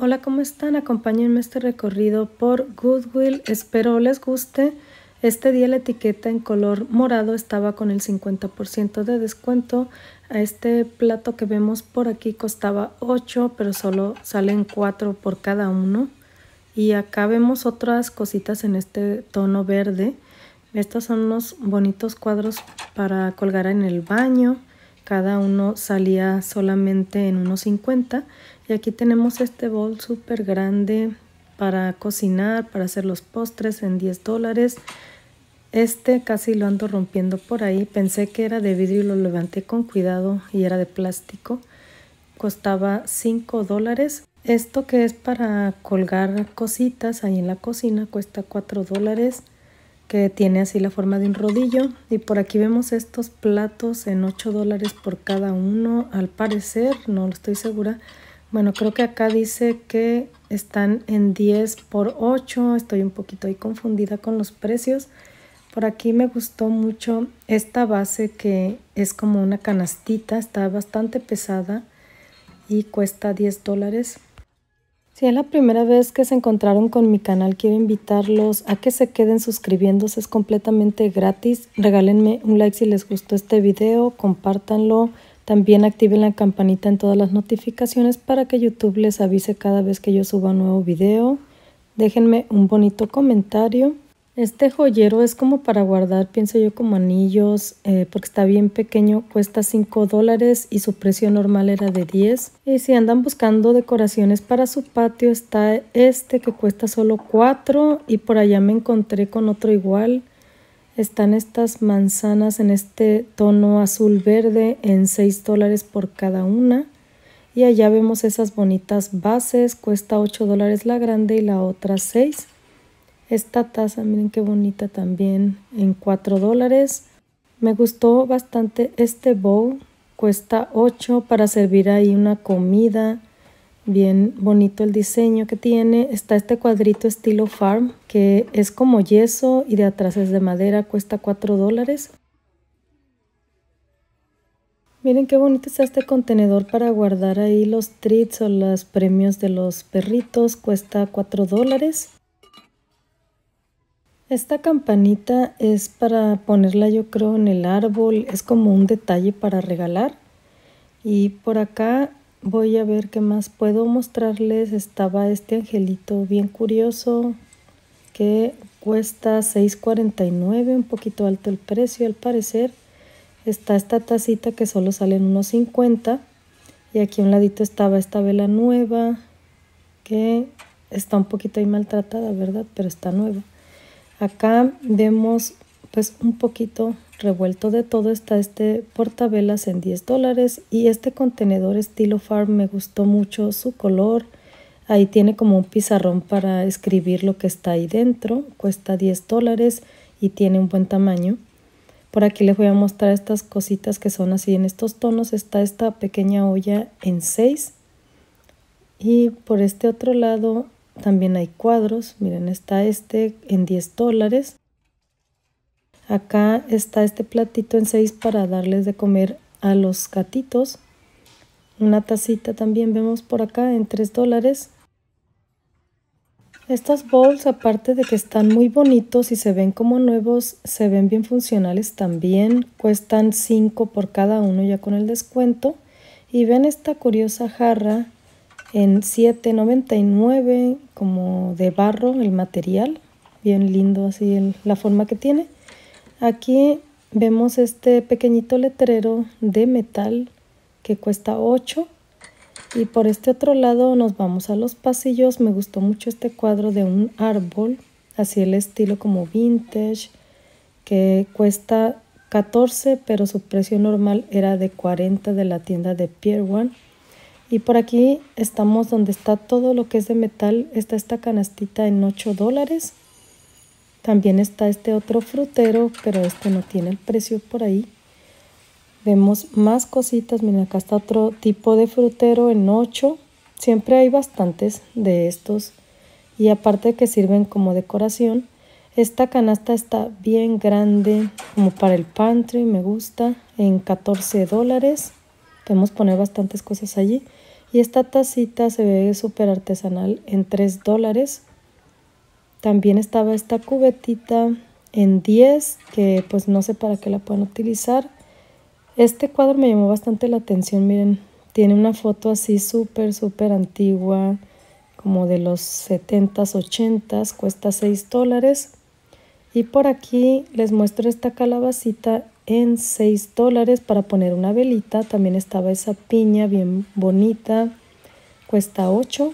Hola, ¿cómo están? Acompáñenme este recorrido por Goodwill. Espero les guste. Este día la etiqueta en color morado estaba con el 50% de descuento. A este plato que vemos por aquí costaba 8, pero solo salen 4 por cada uno. Y acá vemos otras cositas en este tono verde. Estos son unos bonitos cuadros para colgar en el baño. Cada uno salía solamente en unos 50 y aquí tenemos este bol súper grande para cocinar, para hacer los postres en 10 dólares. Este casi lo ando rompiendo por ahí. Pensé que era de vidrio y lo levanté con cuidado y era de plástico. Costaba 5 dólares. Esto que es para colgar cositas ahí en la cocina cuesta 4 dólares que tiene así la forma de un rodillo y por aquí vemos estos platos en 8 dólares por cada uno al parecer, no lo estoy segura bueno, creo que acá dice que están en 10 por 8. Estoy un poquito ahí confundida con los precios. Por aquí me gustó mucho esta base que es como una canastita. Está bastante pesada y cuesta 10 dólares. Si es la primera vez que se encontraron con mi canal, quiero invitarlos a que se queden suscribiéndose. Es completamente gratis. Regálenme un like si les gustó este video. Compártanlo. También activen la campanita en todas las notificaciones para que YouTube les avise cada vez que yo suba un nuevo video. Déjenme un bonito comentario. Este joyero es como para guardar, pienso yo, como anillos, eh, porque está bien pequeño, cuesta 5 dólares y su precio normal era de 10. Y si andan buscando decoraciones para su patio, está este que cuesta solo 4 y por allá me encontré con otro igual están estas manzanas en este tono azul verde en 6 dólares por cada una. Y allá vemos esas bonitas bases, cuesta 8 dólares la grande y la otra 6. Esta taza, miren qué bonita también, en 4 dólares. Me gustó bastante este bowl, cuesta 8 para servir ahí una comida Bien bonito el diseño que tiene. Está este cuadrito estilo farm que es como yeso y de atrás es de madera. Cuesta 4 dólares. Miren qué bonito está este contenedor para guardar ahí los treats o los premios de los perritos. Cuesta 4 dólares. Esta campanita es para ponerla yo creo en el árbol. Es como un detalle para regalar. Y por acá voy a ver qué más puedo mostrarles. Estaba este angelito bien curioso que cuesta $6.49, un poquito alto el precio al parecer. Está esta tacita que solo en unos 50 y aquí a un ladito estaba esta vela nueva que está un poquito ahí maltratada, ¿verdad? Pero está nueva. Acá vemos pues un poquito Revuelto de todo está este portavelas en 10 dólares y este contenedor estilo farm me gustó mucho su color. Ahí tiene como un pizarrón para escribir lo que está ahí dentro. Cuesta 10 dólares y tiene un buen tamaño. Por aquí les voy a mostrar estas cositas que son así en estos tonos. Está esta pequeña olla en 6. Y por este otro lado también hay cuadros. Miren, está este en 10 dólares. Acá está este platito en 6 para darles de comer a los gatitos. Una tacita también vemos por acá en 3 dólares. Estas bolsas aparte de que están muy bonitos y se ven como nuevos, se ven bien funcionales también. Cuestan 5 por cada uno ya con el descuento. Y ven esta curiosa jarra en $7.99 como de barro el material. Bien lindo así la forma que tiene. Aquí vemos este pequeñito letrero de metal que cuesta 8 y por este otro lado nos vamos a los pasillos. Me gustó mucho este cuadro de un árbol, así el estilo como vintage, que cuesta 14, pero su precio normal era de 40 de la tienda de Pier One. Y por aquí estamos donde está todo lo que es de metal. Está esta canastita en 8 dólares. También está este otro frutero, pero este no tiene el precio por ahí. Vemos más cositas. Miren, acá está otro tipo de frutero en 8. Siempre hay bastantes de estos. Y aparte que sirven como decoración. Esta canasta está bien grande, como para el pantry, me gusta, en 14 dólares. Podemos poner bastantes cosas allí. Y esta tacita se ve súper artesanal en 3 dólares. También estaba esta cubetita en 10, que pues no sé para qué la pueden utilizar. Este cuadro me llamó bastante la atención, miren, tiene una foto así súper, súper antigua, como de los 70s, 80s, cuesta 6 dólares. Y por aquí les muestro esta calabacita en 6 dólares para poner una velita. También estaba esa piña bien bonita, cuesta 8.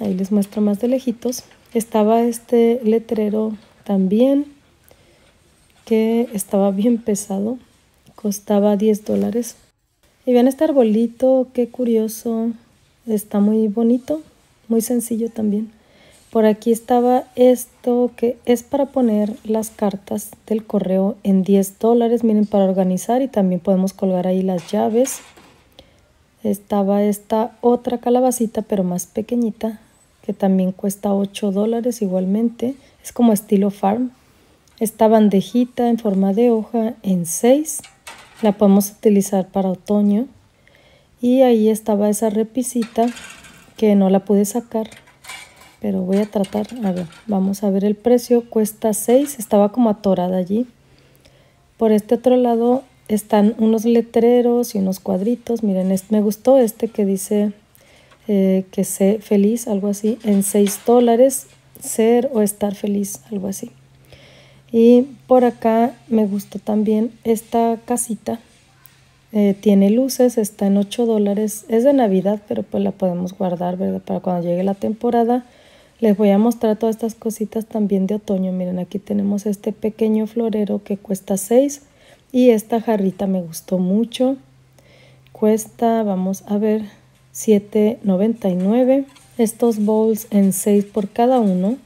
Ahí les muestro más de lejitos. Estaba este letrero también que estaba bien pesado, costaba 10 dólares. Y vean este arbolito, qué curioso, está muy bonito, muy sencillo también. Por aquí estaba esto que es para poner las cartas del correo en 10 dólares, miren, para organizar y también podemos colgar ahí las llaves. Estaba esta otra calabacita, pero más pequeñita, que también cuesta 8 dólares igualmente. Es como estilo farm. Esta bandejita en forma de hoja en 6 la podemos utilizar para otoño. Y ahí estaba esa repisita que no la pude sacar, pero voy a tratar. A ver, vamos a ver el precio. Cuesta 6, estaba como atorada allí. Por este otro lado están unos letreros y unos cuadritos. Miren, me gustó este que dice eh, que sé feliz, algo así, en 6 dólares, ser o estar feliz, algo así. Y por acá me gustó también esta casita. Eh, tiene luces, está en 8 dólares. Es de Navidad, pero pues la podemos guardar, ¿verdad? Para cuando llegue la temporada. Les voy a mostrar todas estas cositas también de otoño. Miren, aquí tenemos este pequeño florero que cuesta 6. Y esta jarrita me gustó mucho. Cuesta, vamos a ver, 7.99. Estos bowls en 6 por cada uno.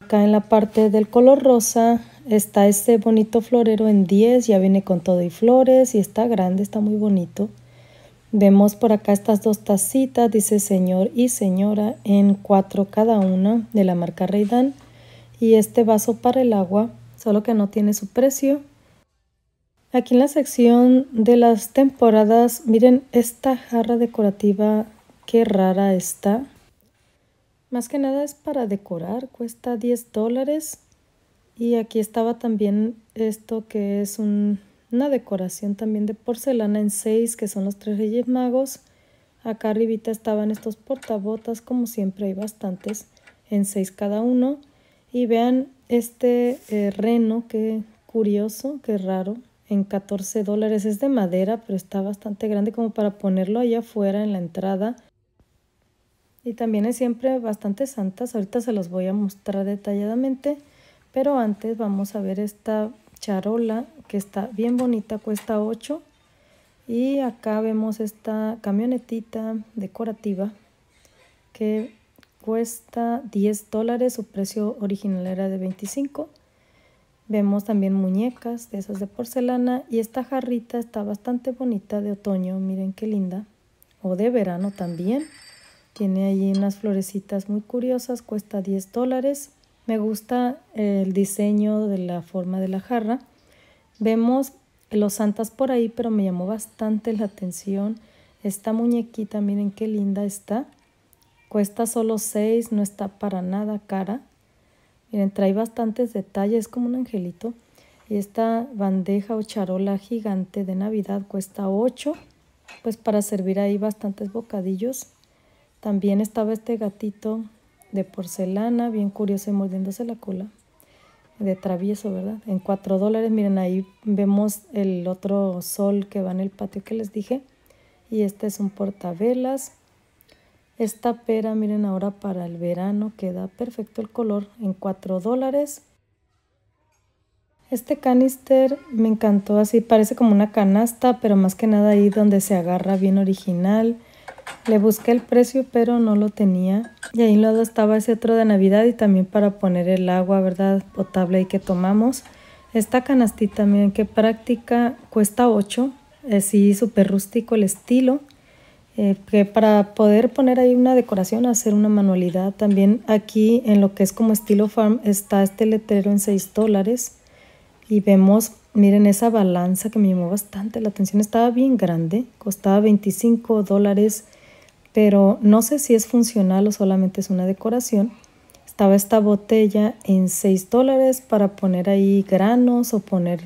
Acá en la parte del color rosa está este bonito florero en 10. Ya viene con todo y flores y está grande, está muy bonito. Vemos por acá estas dos tacitas, dice señor y señora, en 4 cada una de la marca Reidan. Y este vaso para el agua, solo que no tiene su precio. Aquí en la sección de las temporadas, miren esta jarra decorativa, qué rara está. Más que nada es para decorar, cuesta 10 dólares. Y aquí estaba también esto que es una decoración también de porcelana en 6, que son los tres reyes magos. Acá arribita estaban estos portabotas, como siempre hay bastantes, en 6 cada uno. Y vean este eh, reno, qué curioso, qué raro en 14 dólares. Es de madera, pero está bastante grande como para ponerlo allá afuera en la entrada. Y también es siempre bastante santas. Ahorita se los voy a mostrar detalladamente. Pero antes vamos a ver esta charola que está bien bonita, cuesta 8. Y acá vemos esta camionetita decorativa que cuesta 10 dólares. Su precio original era de 25 Vemos también muñecas de esas de porcelana y esta jarrita está bastante bonita de otoño, miren qué linda. O de verano también. Tiene allí unas florecitas muy curiosas, cuesta 10 dólares. Me gusta el diseño de la forma de la jarra. Vemos los santas por ahí, pero me llamó bastante la atención esta muñequita, miren qué linda está. Cuesta solo 6, no está para nada cara. Miren, trae bastantes detalles, es como un angelito. Y esta bandeja o charola gigante de Navidad cuesta 8, pues para servir ahí bastantes bocadillos. También estaba este gatito de porcelana, bien curioso y mordiéndose la cola. De travieso, ¿verdad? En 4 dólares, miren, ahí vemos el otro sol que va en el patio que les dije. Y este es un portavelas. Esta pera, miren ahora para el verano, queda perfecto el color en 4 dólares. Este canister me encantó así, parece como una canasta, pero más que nada ahí donde se agarra bien original. Le busqué el precio, pero no lo tenía. Y ahí al lado estaba ese otro de Navidad y también para poner el agua, ¿verdad? Potable y que tomamos. Esta canastita, miren qué práctica, cuesta 8. Así súper rústico el estilo. Eh, para poder poner ahí una decoración, hacer una manualidad. También aquí en lo que es como estilo farm está este letrero en 6 dólares y vemos, miren esa balanza que me llamó bastante la atención, estaba bien grande, costaba 25 dólares, pero no sé si es funcional o solamente es una decoración. Estaba esta botella en 6 dólares para poner ahí granos o poner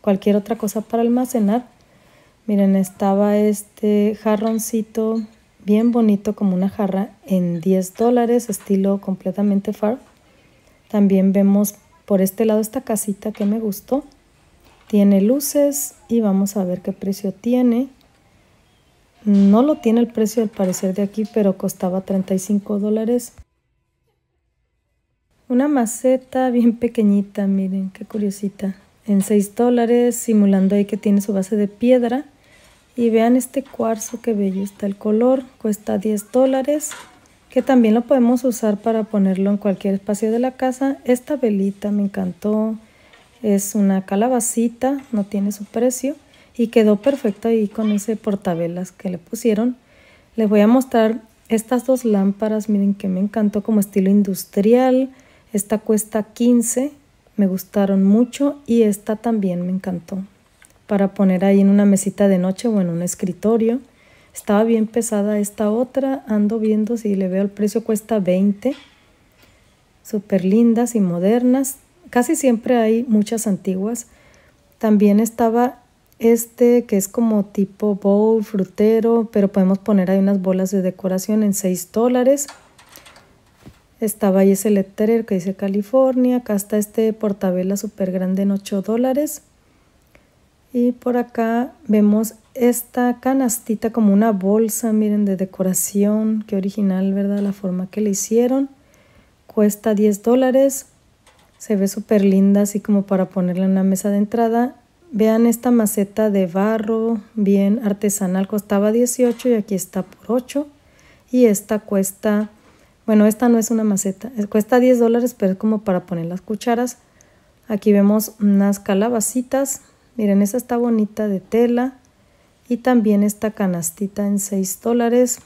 cualquier otra cosa para almacenar. Miren, estaba este jarroncito bien bonito como una jarra en 10 dólares, estilo completamente far. También vemos por este lado esta casita que me gustó. Tiene luces y vamos a ver qué precio tiene. No lo tiene el precio al parecer de aquí, pero costaba 35 dólares. Una maceta bien pequeñita, miren, qué curiosita. En 6 dólares, simulando ahí que tiene su base de piedra. Y vean este cuarzo, que bello está el color. Cuesta 10 dólares, que también lo podemos usar para ponerlo en cualquier espacio de la casa. Esta velita me encantó. Es una calabacita, no tiene su precio. Y quedó perfecto ahí con ese portavelas que le pusieron. Les voy a mostrar estas dos lámparas. Miren que me encantó como estilo industrial. Esta cuesta 15, me gustaron mucho y esta también me encantó para poner ahí en una mesita de noche o en un escritorio. Estaba bien pesada esta otra, ando viendo si le veo el precio, cuesta 20. Súper lindas y modernas. Casi siempre hay muchas antiguas. También estaba este que es como tipo bowl, frutero, pero podemos poner ahí unas bolas de decoración en 6 dólares. Estaba ahí ese letrero que dice California. Acá está este portabela súper grande en 8 dólares. Y por acá vemos esta canastita como una bolsa, miren, de decoración. Qué original, ¿verdad? La forma que le hicieron. Cuesta 10 dólares. Se ve súper linda, así como para ponerla en una mesa de entrada. Vean esta maceta de barro, bien artesanal. Costaba 18 y aquí está por 8. Y esta cuesta, bueno, esta no es una maceta. Eh, cuesta 10 dólares, pero es como para poner las cucharas. Aquí vemos unas calabacitas Miren, esa está bonita de tela. Y también esta canastita en 6 dólares.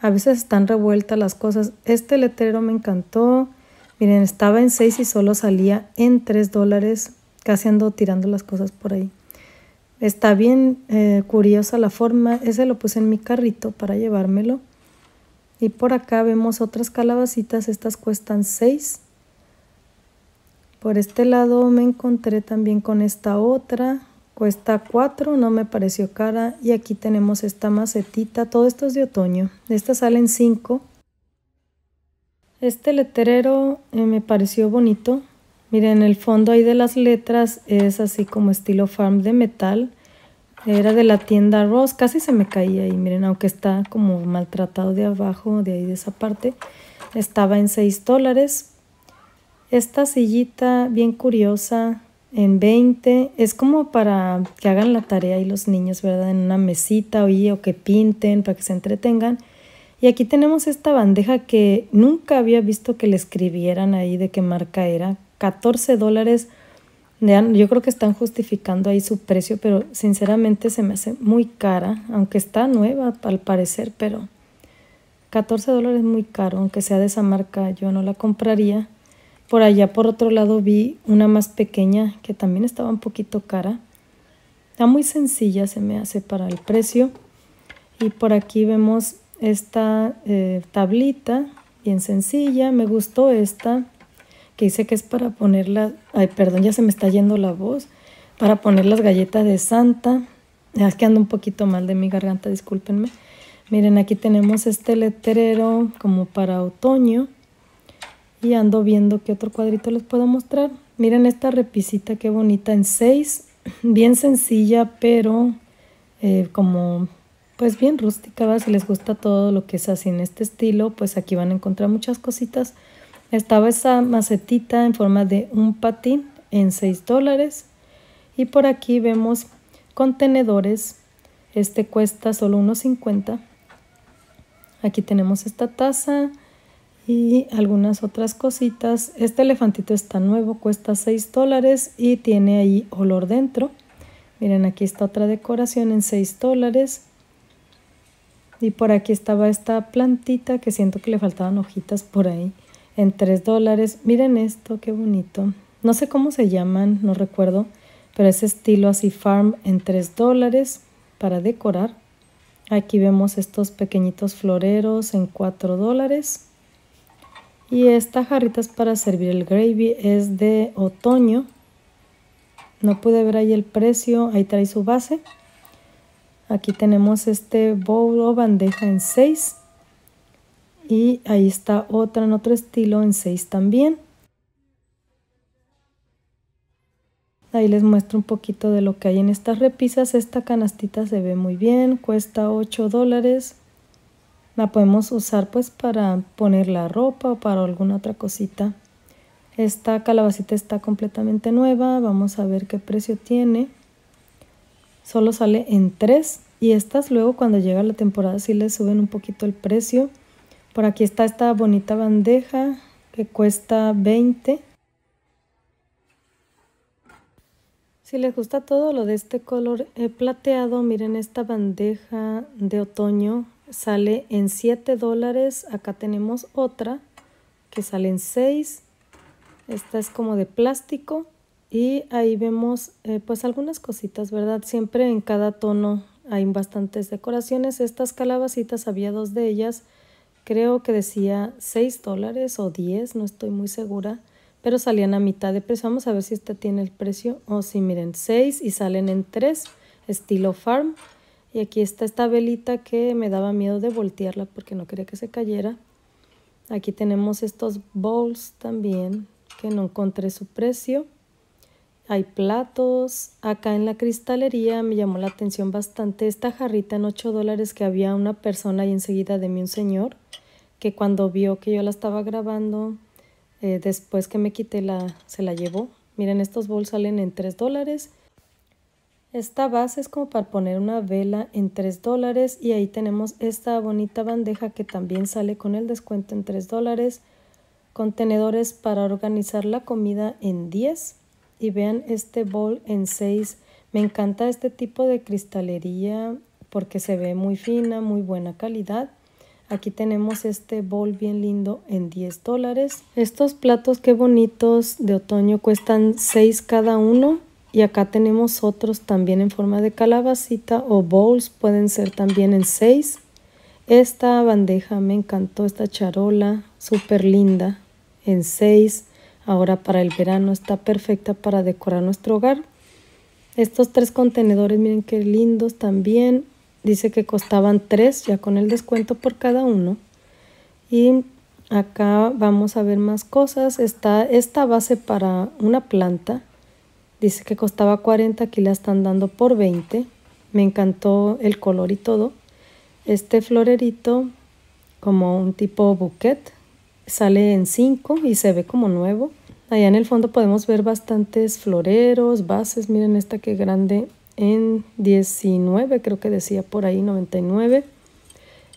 A veces están revueltas las cosas. Este letrero me encantó. Miren, estaba en 6 y solo salía en 3 dólares. Casi ando tirando las cosas por ahí. Está bien eh, curiosa la forma. Ese lo puse en mi carrito para llevármelo. Y por acá vemos otras calabacitas. Estas cuestan 6 por este lado me encontré también con esta otra. Cuesta 4, no me pareció cara. Y aquí tenemos esta macetita. Todo esto es de otoño. Esta salen 5. Este letrero eh, me pareció bonito. Miren, el fondo ahí de las letras es así como estilo farm de metal. Era de la tienda Ross, casi se me caía ahí, miren, aunque está como maltratado de abajo, de ahí de esa parte. Estaba en 6 dólares, esta sillita bien curiosa en 20 es como para que hagan la tarea ahí los niños, ¿verdad? En una mesita o que pinten para que se entretengan. Y aquí tenemos esta bandeja que nunca había visto que le escribieran ahí de qué marca era. 14 dólares. Yo creo que están justificando ahí su precio, pero sinceramente se me hace muy cara, aunque está nueva al parecer, pero 14 dólares muy caro, aunque sea de esa marca, yo no la compraría. Por allá, por otro lado, vi una más pequeña que también estaba un poquito cara. Está muy sencilla, se me hace para el precio. Y por aquí vemos esta eh, tablita, bien sencilla. Me gustó esta, que dice que es para ponerla... Ay, perdón, ya se me está yendo la voz. Para poner las galletas de Santa. Es que ando un poquito mal de mi garganta, discúlpenme. Miren, aquí tenemos este letrero como para otoño y ando viendo qué otro cuadrito les puedo mostrar. Miren esta repisita, qué bonita, en 6, bien sencilla, pero eh, como pues bien rústica, ¿verdad? si les gusta todo lo que es así en este estilo, pues aquí van a encontrar muchas cositas. Estaba esa macetita en forma de un patín en 6 dólares y por aquí vemos contenedores, este cuesta solo 1.50 Aquí tenemos esta taza, y algunas otras cositas. Este elefantito está nuevo, cuesta 6 dólares y tiene ahí olor dentro. Miren, aquí está otra decoración en 6 dólares. Y por aquí estaba esta plantita que siento que le faltaban hojitas por ahí en 3 dólares. Miren esto, qué bonito. No sé cómo se llaman, no recuerdo, pero es estilo así farm en 3 dólares para decorar. Aquí vemos estos pequeñitos floreros en 4 dólares. Y esta jarrita es para servir el gravy, es de otoño. No pude ver ahí el precio, ahí trae su base. Aquí tenemos este bowl o bandeja en 6. Y ahí está otra en otro estilo en 6 también. Ahí les muestro un poquito de lo que hay en estas repisas. Esta canastita se ve muy bien, cuesta 8 dólares. La podemos usar pues para poner la ropa o para alguna otra cosita. Esta calabacita está completamente nueva. Vamos a ver qué precio tiene. Solo sale en 3. Y estas luego cuando llega la temporada sí le suben un poquito el precio. Por aquí está esta bonita bandeja que cuesta 20. Si les gusta todo lo de este color plateado, miren esta bandeja de otoño sale en 7 dólares. Acá tenemos otra que sale en 6. Esta es como de plástico. Y ahí vemos eh, pues algunas cositas, ¿verdad? Siempre en cada tono hay bastantes decoraciones. Estas calabacitas, había dos de ellas. Creo que decía 6 dólares o 10, no estoy muy segura. Pero salían a mitad de precio. Vamos a ver si esta tiene el precio. O si miren, 6 y salen en 3, estilo farm. Y aquí está esta velita que me daba miedo de voltearla porque no quería que se cayera. Aquí tenemos estos bowls también que no encontré su precio. Hay platos. Acá en la cristalería me llamó la atención bastante esta jarrita en 8 dólares que había una persona y enseguida de mí un señor que cuando vio que yo la estaba grabando, eh, después que me quité la, se la llevó. Miren, estos bowls salen en 3 dólares esta base es como para poner una vela en 3 dólares y ahí tenemos esta bonita bandeja que también sale con el descuento en 3 dólares. Contenedores para organizar la comida en 10 y vean este bol en 6. Me encanta este tipo de cristalería porque se ve muy fina, muy buena calidad. Aquí tenemos este bol bien lindo en 10 dólares. Estos platos qué bonitos de otoño cuestan 6 cada uno. Y acá tenemos otros también en forma de calabacita o bowls, pueden ser también en seis. Esta bandeja me encantó, esta charola, súper linda, en 6. Ahora para el verano está perfecta para decorar nuestro hogar. Estos tres contenedores, miren qué lindos también. Dice que costaban tres, ya con el descuento por cada uno. Y acá vamos a ver más cosas. Está esta base para una planta Dice que costaba 40, aquí la están dando por 20. Me encantó el color y todo. Este florerito, como un tipo bouquet, sale en 5 y se ve como nuevo. Allá en el fondo podemos ver bastantes floreros, bases. Miren esta que grande en 19, creo que decía por ahí 99.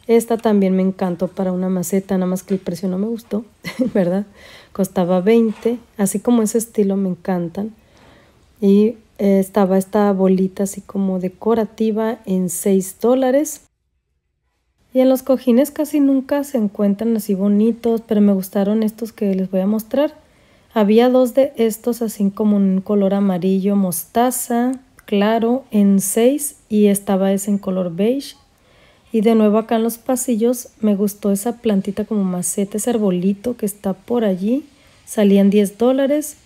Esta también me encantó para una maceta, nada más que el precio no me gustó, ¿verdad? Costaba 20, así como ese estilo me encantan y eh, estaba esta bolita así como decorativa en 6 dólares. Y en los cojines casi nunca se encuentran así bonitos, pero me gustaron estos que les voy a mostrar. Había dos de estos así como en color amarillo mostaza, claro, en 6 y estaba ese en color beige. Y de nuevo acá en los pasillos me gustó esa plantita como maceta, ese arbolito que está por allí. Salían 10 dólares.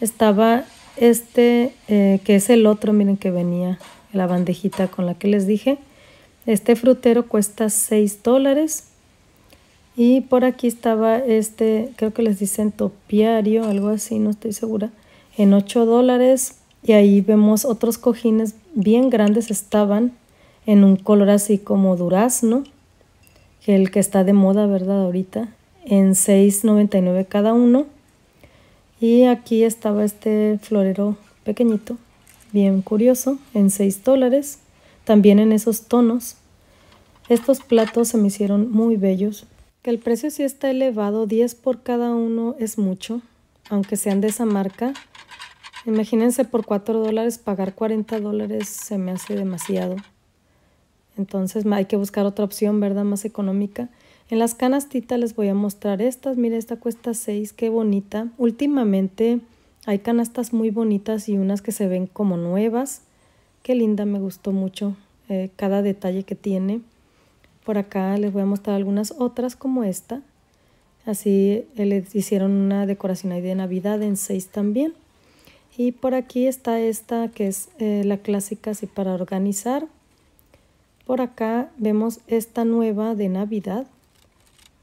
Estaba este, eh, que es el otro, miren que venía la bandejita con la que les dije. Este frutero cuesta 6 dólares. Y por aquí estaba este, creo que les dicen topiario, algo así, no estoy segura, en 8 dólares. Y ahí vemos otros cojines bien grandes, estaban en un color así como durazno, que el que está de moda, ¿verdad? Ahorita, en 6.99 cada uno. Y aquí estaba este florero pequeñito, bien curioso, en 6 dólares, también en esos tonos. Estos platos se me hicieron muy bellos. Que el precio sí está elevado, 10 por cada uno es mucho, aunque sean de esa marca. Imagínense por 4 dólares pagar 40 dólares se me hace demasiado. Entonces hay que buscar otra opción, ¿verdad? Más económica. En las canastitas les voy a mostrar estas. Mira, esta cuesta 6, qué bonita. Últimamente hay canastas muy bonitas y unas que se ven como nuevas. Qué linda, me gustó mucho eh, cada detalle que tiene. Por acá les voy a mostrar algunas otras como esta. Así eh, les hicieron una decoración ahí de Navidad en 6 también. Y por aquí está esta que es eh, la clásica así para organizar. Por acá vemos esta nueva de Navidad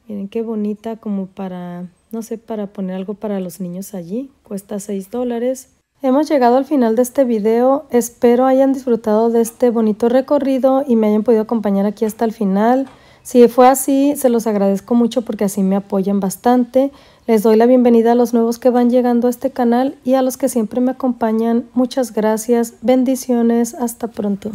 Miren qué bonita como para, no sé, para poner algo para los niños allí. Cuesta 6 dólares. Hemos llegado al final de este video. Espero hayan disfrutado de este bonito recorrido y me hayan podido acompañar aquí hasta el final. Si fue así, se los agradezco mucho porque así me apoyan bastante. Les doy la bienvenida a los nuevos que van llegando a este canal y a los que siempre me acompañan. Muchas gracias, bendiciones, hasta pronto.